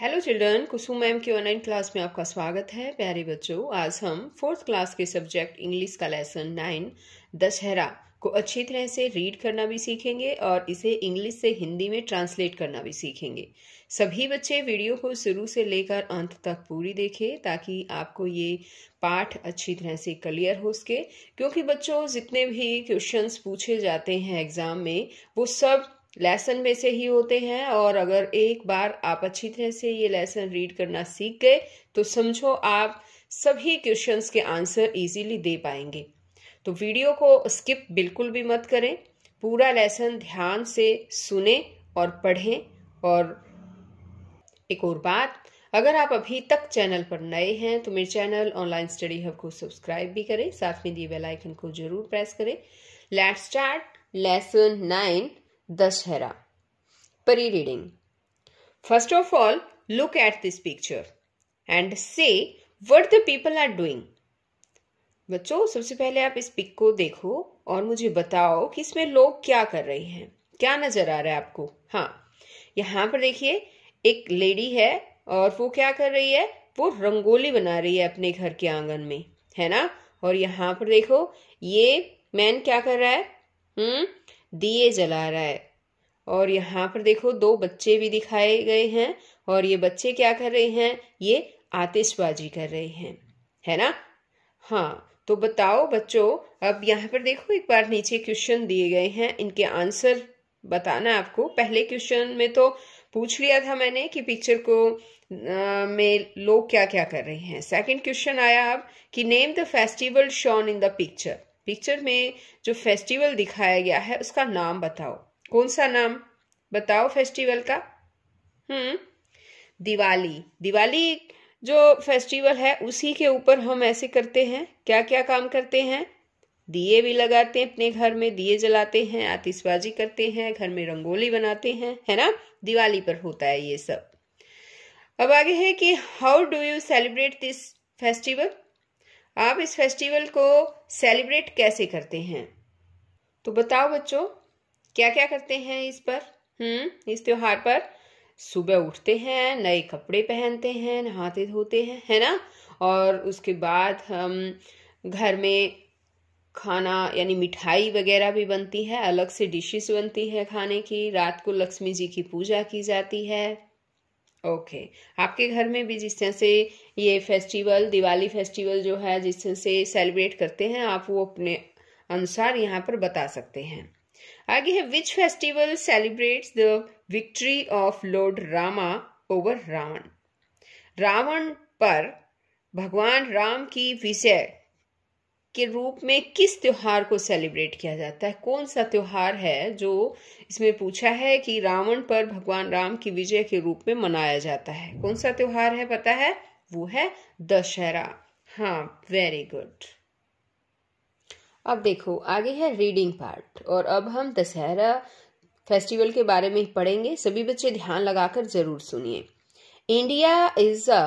Hello children Kusum ma'am की online class में आपका स्वागत है प्यारे बच्चों आज हम फोर्थ क्लास के सब्जेक्ट इंग्लिश का लेसन नाइन दशहरा को अच्छी तरह से रीड करना भी सीखेंगे और इसे इंग्लिश से हिंदी में ट्रांसलेट करना भी सीखेंगे सभी बच्चे वीडियो को शुरू से लेकर अंत तक पूरी देखें ताकि आपको ये पाठ अच्छी तरह से क्लियर हो सके क्योंकि बच्चों जितने भी क्वेश्चंस पूछे जाते हैं एग्ज़ाम में वो सब लेसन में से ही होते हैं और अगर एक बार आप अच्छी तरह से ये लेसन रीड करना सीख गए तो समझो आप सभी क्वेश्चंस के आंसर इजीली दे पाएंगे तो वीडियो को स्किप बिल्कुल भी मत करें पूरा लेसन ध्यान से सुने और पढ़ें और एक और बात अगर आप अभी तक चैनल पर नए हैं तो मेरे चैनल ऑनलाइन स्टडी हब को सब्सक्राइब भी करें साथ में दिए बेल आइकन को जरूर प्रेस करें let start lesson nine Dashera. परी reading. First of all, look at this picture and say what the people are doing. बच्चों सबसे पहले आप इस पिक को देखो और मुझे बताओ कि इसमें लोग क्या कर रहे हैं क्या नजर आ रहा है आपको हाँ यहाँ पर देखिए एक लेडी है और वो क्या कर रही है वो रंगोली बना रही है अपने घर के आंगन में है ना और यहाँ पर देखो ये मैन क्या कर रहा है हम्म दिए जला रहा है और यहाँ पर देखो दो बच्चे भी दिखाए गए हैं और ये बच्चे क्या कर रहे हैं ये आतिशबाजी कर रहे हैं है ना हाँ तो बताओ बच्चों अब यहाँ पर देखो एक बार नीचे क्वेश्चन दिए गए हैं इनके आंसर बताना आपको पहले क्वेश्चन में तो पूछ लिया था मैंने कि पिक्चर को आ, में लोग क्या क्या कर रहे हैं सेकंड क्वेश्चन आया अब कि name the festival shown in the picture picture में जो फेस्टिवल दिखाया गया है उसका नाम बताओ कौन सा नाम बताओ फेस्टिवल का हम्म दिवाली दिवाली जो फेस्टिवल है उसी के ऊपर हम ऐसे करते हैं क्या क्या काम करते हैं दिए भी लगाते हैं अपने घर में दिए जलाते हैं आतिशबाजी करते हैं घर में रंगोली बनाते हैं है ना दिवाली पर होता है ये सब अब आगे है कि how do you celebrate this festival आप इस फेस्टिवल को सेलिब्रेट कैसे करते हैं तो बताओ बच्चों क्या क्या करते हैं इस पर हम्म इस त्योहार पर सुबह उठते हैं नए कपड़े पहनते हैं नहाते धोते हैं है ना और उसके बाद हम घर में खाना यानी मिठाई वगैरह भी बनती है अलग से डिशेस बनती है खाने की रात को लक्ष्मी जी की पूजा की जाती है ओके okay. आपके घर में भी जिस तरह से ये फेस्टिवल दिवाली फेस्टिवल जो है जिस तरह से सेलिब्रेट करते हैं आप वो अपने अनुसार यहाँ पर बता सकते हैं आगे है which festival celebrates the victory of lord Rama over Ravan Ravan पर भगवान राम की विजय के रूप में किस त्यौहार को सेलिब्रेट किया जाता है कौन सा त्यौहार है जो इसमें पूछा है कि रावण पर भगवान राम की विजय के रूप में मनाया जाता है कौन सा त्यौहार है पता है वो है दशहरा हाँ वेरी गुड अब देखो आगे है रीडिंग पार्ट और अब हम दशहरा फेस्टिवल के बारे में पढ़ेंगे सभी बच्चे ध्यान लगाकर जरूर सुनिए India is a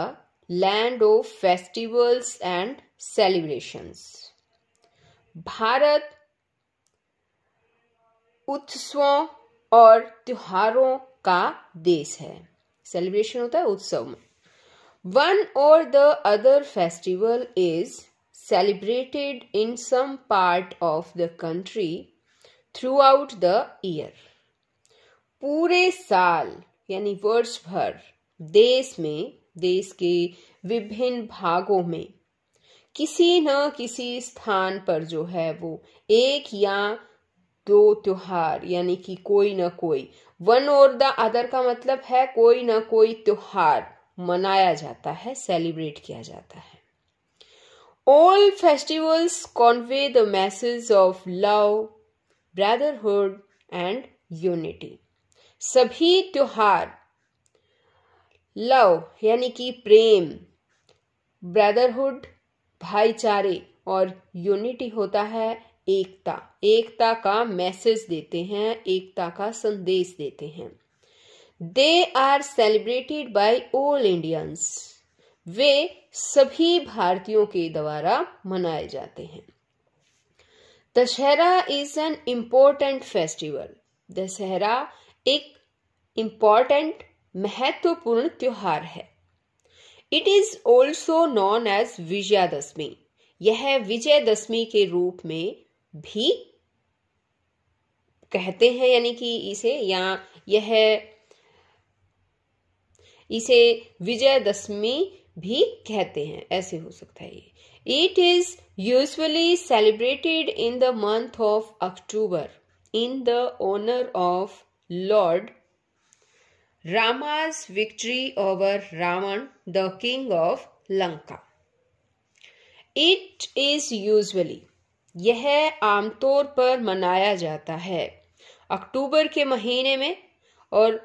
land of festivals and celebrations Bharat उत्सवों और त्योहारों का देश है सेलिब्रेशन होता है उत्सव में वन और the other festival is celebrated in some part of the country throughout the year पूरे साल यानी वर्ष भर देश में देश के विभिन्न भागों में किसी न किसी स्थान पर जो है वो एक या दो त्योहार यानी कि कोई ना कोई वन और द अदर का मतलब है कोई ना कोई त्योहार मनाया जाता है सेलिब्रेट किया जाता है all festivals convey the message of love brotherhood and unity सभी त्योहार लव यानी कि प्रेम ब्रदरहुड भाईचारे और यूनिटी होता है एकता एकता का मैसेज देते हैं एकता का संदेश देते हैं they are celebrated by all Indians वे सभी भारतीयों के द्वारा मनाए जाते हैं Dussehra is an important festival Dussehra एक इम्पोर्टेंट महत्वपूर्ण त्योहार है it is also known as Vijayadashami यह विजयदशमी के रूप में भी कहते हैं यानी कि इसे या यह इसे विजयदशमी भी कहते हैं ऐसे हो सकता है ये it is usually celebrated in the month of October in the honour of lord Rama's victory over Ravan, the king of Lanka. It is usually यह आमतौर पर मनाया जाता है अक्टूबर के महीने में और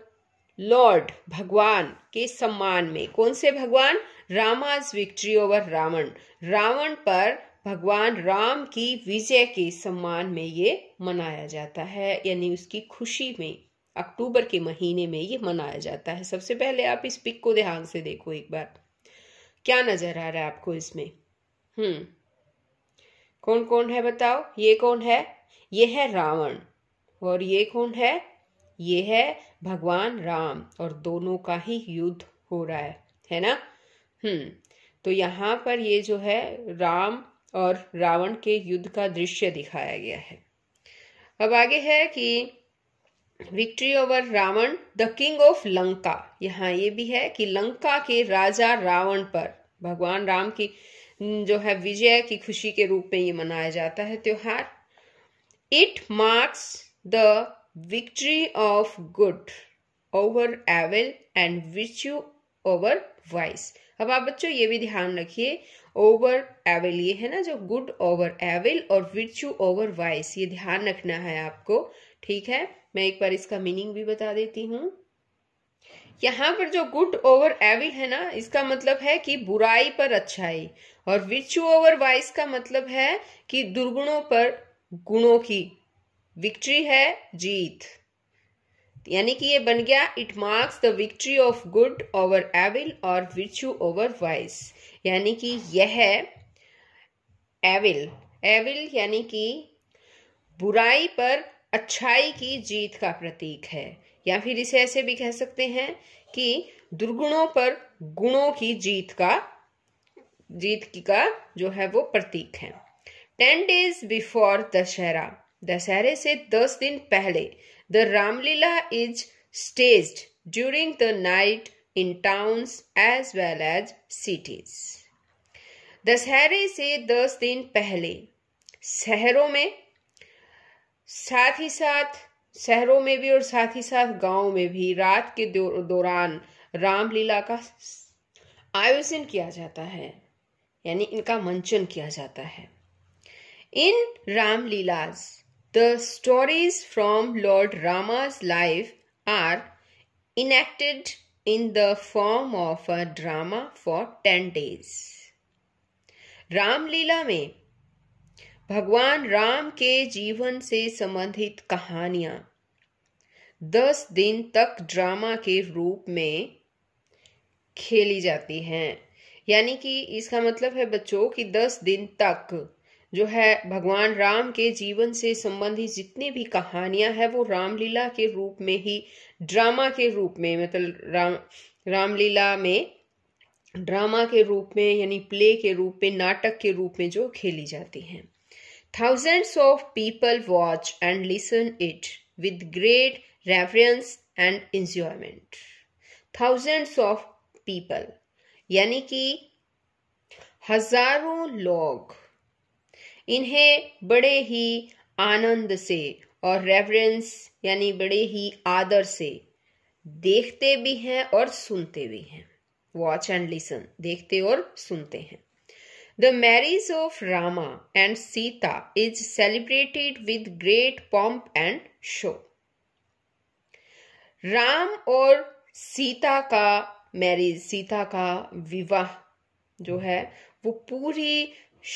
लॉर्ड भगवान के सम्मान में कौन से भगवान रामाज विक्ट्री ओवर रावण रावण पर भगवान राम की विजय के सम्मान में ये मनाया जाता है यानी उसकी खुशी में अक्टूबर के महीने में ये मनाया जाता है सबसे पहले आप इस पिक को ध्यान से देखो एक बार क्या नजर आ रहा है आपको इसमें हम्म कौन कौन है बताओ ये कौन है ये है रावण और ये कौन है ये है भगवान राम और दोनों का ही युद्ध हो रहा है है ना हम्म तो यहाँ पर ये जो है राम और रावण के युद्ध का दृश्य दिखाया गया है अब आगे है कि victory over Ravan the king of Lanka यहाँ ये भी है कि लंका के राजा रावण पर भगवान राम की जो है विजय की खुशी के रूप में ये मनाया जाता है त्योहार it marks the victory of good over evil and विच्यू ओवर वाइस अब आप बच्चों ये भी ध्यान रखिए ओवर एवल ये है ना जो गुड ओवर एवल और विच्यू ओवर वाइस ये ध्यान रखना है आपको ठीक है मैं एक बार इसका मीनिंग भी बता देती हूँ यहाँ पर जो गुड ओवर एविल है ना इसका मतलब है कि बुराई पर अच्छाई और विचु ओवर वाइस का मतलब है कि दुर्गुणों पर गुणों की विक्ट्री है जीत यानी कि ये बन गया it marks the victory of good over evil और विचु ओवर वाइस यानी कि यह एविल एविल यानी कि बुराई पर अच्छाई की जीत का प्रतीक है या फिर इसे ऐसे भी कह सकते हैं कि दुर्गुणों पर गुणों की जीत का जीत की का जो है वो प्रतीक है टेन डेज बिफोर दशहरा दशहरे से दस दिन पहले the Ramlila is stage during the night in towns as well as cities दशहरे से दस दिन पहले शहरों में साथ ही साथ शहरों में भी और साथ ही साथ गांवों में भी रात के दौरान रामलीला का आयोजन किया जाता है यानी इनका मंचन किया जाता है in Ramlilas the stories from lord Rama's life are enacted in the form of a drama for ten days Ramlila में भगवान राम के जीवन से संबंधित कहानियां दस दिन तक ड्रामा के रूप में खेली जाती हैं यानी कि इसका मतलब है बच्चों कि दस दिन तक जो है भगवान राम के जीवन से संबंधित जितनी भी कहानियां हैं वो रामलीला के रूप में ही ड्रामा के रूप में मतलब राम रामलीला में ड्रामा के रूप में यानी प्ले के रूप में नाटक के रूप में जो खेली जाती हैं Thousands of people watch and listen it with great reverence and enjoyment thousands of people यानी कि हजारों लोग इन्हें बड़े ही आनंद से और रेवरेंस यानी बड़े ही आदर से देखते भी हैं और सुनते भी हैं वॉच एंड लिसन देखते और सुनते हैं The marriage of Rama and Sita is celebrated with great pomp and show. Ram और सीता का मैरिज सीता का विवाह जो है वो पूरी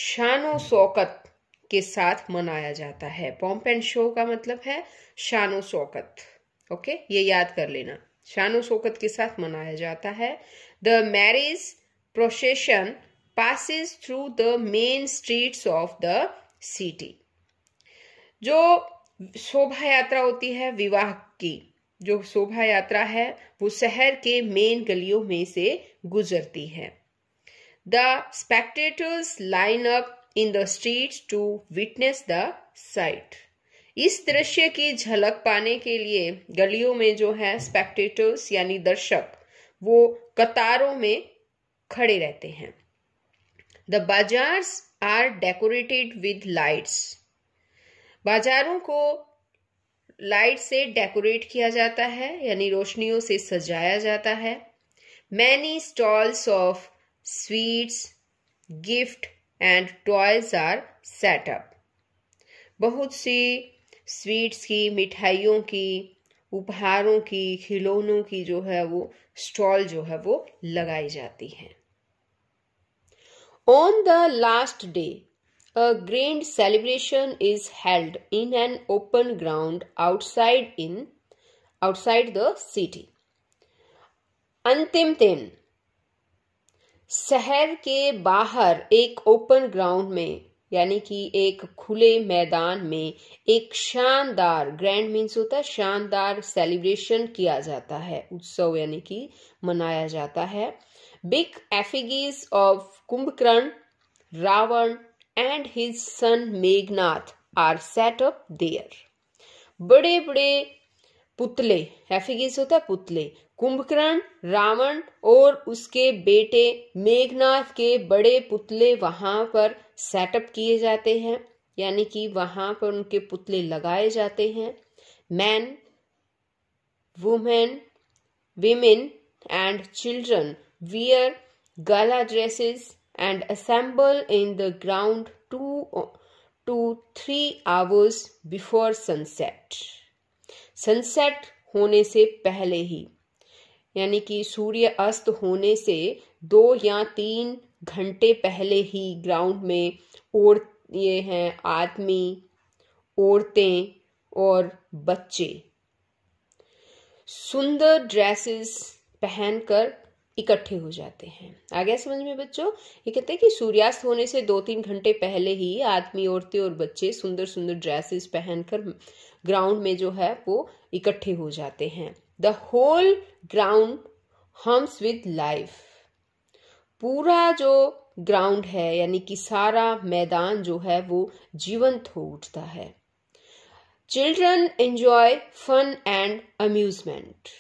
शानो शौकत के साथ मनाया जाता है पॉम्प एंड शो का मतलब है शानो शौकत ओके ये याद कर लेना शानो शौकत के साथ मनाया जाता है the marriage procession passes through the main streets of the city. जो शोभा यात्रा होती है विवाह की जो शोभा यात्रा है वो शहर के मेन गलियों में से गुजरती है the spectators line up in the street to witness the sight इस दृश्य की झलक पाने के लिए गलियों में जो है स्पेक्टेटर्स यानी दर्शक वो कतारों में खड़े रहते हैं the bazaars are decorated with lights बाजारों को लाइट से डेकोरेट किया जाता है यानी रोशनियों से सजाया जाता है many stalls of sweets gift and toys are set up बहुत सी स्वीट्स की मिठाइयों की उपहारों की खिलौनों की जो है वो स्टॉल जो है वो लगाई जाती है On the last day, a grand celebration is held in an open ground outside in outside the city. अंतिम दिन शहर के बाहर एक ओपन ग्राउंड में यानी कि एक खुले मैदान में एक शानदार ग्रैंड मीन्स होता है शानदार सेलिब्रेशन किया जाता है उत्सव यानी कि मनाया जाता है big effigies of Kumbhakran, Ravan, and his son Meghnath are set up there. बड़े बड़े पुतले एफिगिस होता है पुतले कुंभकर्ण रावण और उसके बेटे मेघनाथ के बड़े पुतले वहां पर सेटअप किए जाते हैं यानी कि वहां पर उनके पुतले लगाए जाते हैं man women women and children wear gala dresses and assemble in the ground two to three hours before sunset. Sunset होने से पहले ही यानी कि सूर्य अस्त होने से दो या तीन घंटे पहले ही ग्राउंड में और ये हैं आदमी औरतें और बच्चे सुंदर ड्रेसेस पहनकर इकट्ठे हो जाते हैं आ गया समझ में बच्चों ये कहते हैं कि सूर्यास्त होने से दो तीन घंटे पहले ही आदमी औरतें और बच्चे सुंदर सुंदर ड्रेसेस पहनकर ग्राउंड में जो है वो इकट्ठे हो जाते हैं the whole ground hums with life पूरा जो ग्राउंड है यानी कि सारा मैदान जो है वो जीवंत हो उठता है children enjoy fun and amusement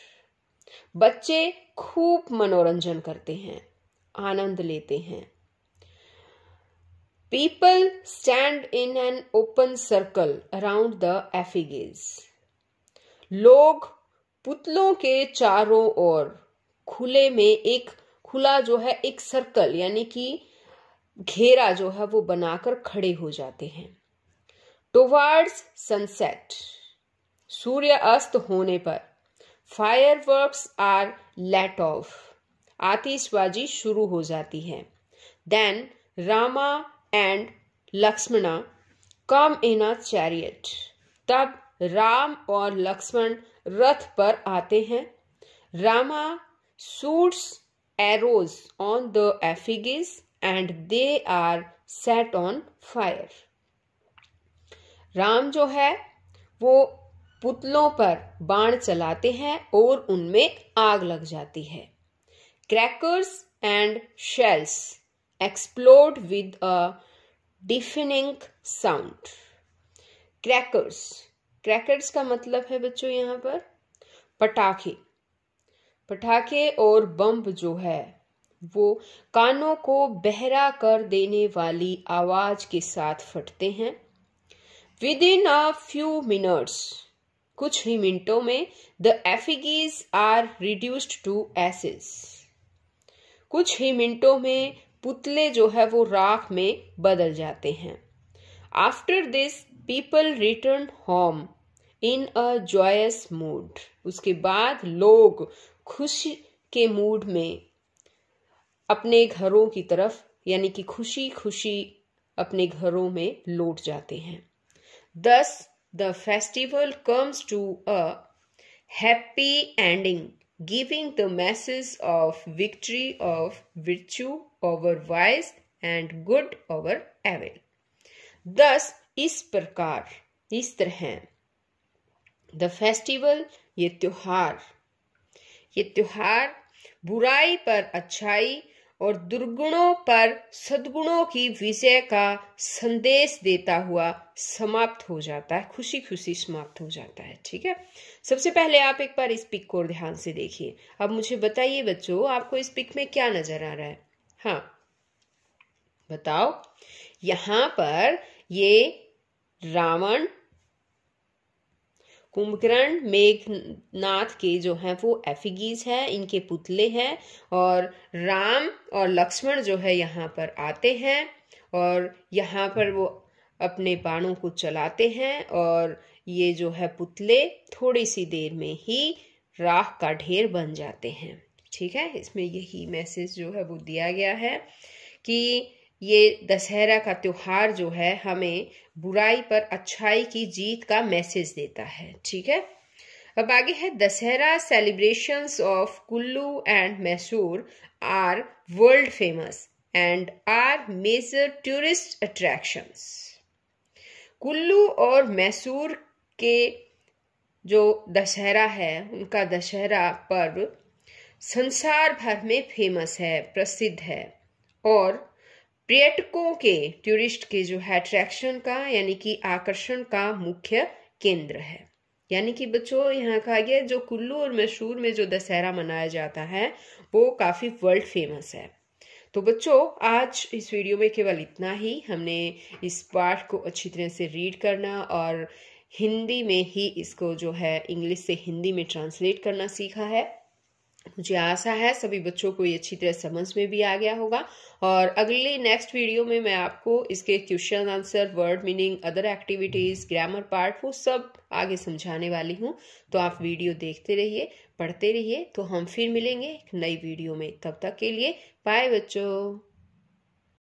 बच्चे खूब मनोरंजन करते हैं आनंद लेते हैं people stand in an open circle around the effigies लोग पुतलों के चारों ओर खुले में एक खुला जो है एक सर्कल यानी कि घेरा जो है वो बनाकर खड़े हो जाते हैं टुवार्ड्स सनसेट सूर्य अस्त होने पर fire fireworks are let off आतिशबाजी शुरू हो जाती है then Rama and Lakshmana come in a chariot तब राम और लक्ष्मण रथ पर आते हैं Rama shoots arrows on the effigies and they are set on fire Ram जो है वो पुतलों पर बाण चलाते हैं और उनमें आग लग जाती है crackers and shells explode with a deafening sound crackers crackers का मतलब है बच्चों यहां पर पटाखे पटाखे और बम्ब जो है वो कानों को बहरा कर देने वाली आवाज के साथ फटते हैं within a few minutes कुछ ही मिनटों में the effigies are reduced to ashes कुछ ही मिनटों में पुतले जो है वो राख में बदल जाते हैं after this people return home in a joyous mood उसके बाद लोग खुशी के मूड में अपने घरों की तरफ यानी कि खुशी खुशी अपने घरों में लौट जाते हैं दस the festival comes to a happy ending, giving the message of victory of virtue over vice and good over evil. Thus, isparkar, प्रकार The festival, the festival ye त्योहार ये त्योहार बुराई और दुर्गुणों पर सद्गुणों की विजय का संदेश देता हुआ समाप्त हो जाता है खुशी खुशी समाप्त हो जाता है ठीक है सबसे पहले आप एक बार इस पिक को ध्यान से देखिए अब मुझे बताइए बच्चों आपको इस पिक में क्या नजर आ रहा है हाँ बताओ यहां पर ये रावण कुंभकर्ण मेघनाथ के जो हैं वो एफिगीज हैं इनके पुतले हैं और राम और लक्ष्मण जो है यहाँ पर आते हैं और यहाँ पर वो अपने बाणों को चलाते हैं और ये जो है पुतले थोड़ी सी देर में ही राह का ढेर बन जाते हैं ठीक है इसमें यही मैसेज जो है वो दिया गया है कि ये दशहरा का त्यौहार जो है हमें बुराई पर अच्छाई की जीत का मैसेज देता है ठीक है अब आगे है Dussehra celebrations of Kullu and Mysore are world famous and are major tourist attractions Kullu और मैसूर के जो दशहरा है उनका दशहरा पर्व संसार भर में फेमस है प्रसिद्ध है और पर्यटकों के टूरिस्ट के जो है अट्रैक्शन का यानी कि आकर्षण का मुख्य केंद्र है यानी कि बच्चों यहाँ कहा गया जो कुल्लू और मशहूर में जो दशहरा मनाया जाता है वो काफ़ी वर्ल्ड फेमस है तो बच्चों आज इस वीडियो में केवल इतना ही हमने इस पाठ को अच्छी तरह से रीड करना और हिंदी में ही इसको जो है इंग्लिश से हिंदी में ट्रांसलेट करना सीखा है मुझे आशा है सभी बच्चों को ये अच्छी तरह समझ में भी आ गया होगा और अगले नेक्स्ट वीडियो में मैं आपको इसके question answer word meaning other activities grammar part वो सब आगे समझाने वाली हूँ तो आप वीडियो देखते रहिए पढ़ते रहिए तो हम फिर मिलेंगे एक नई वीडियो में तब तक के लिए बाय बच्चों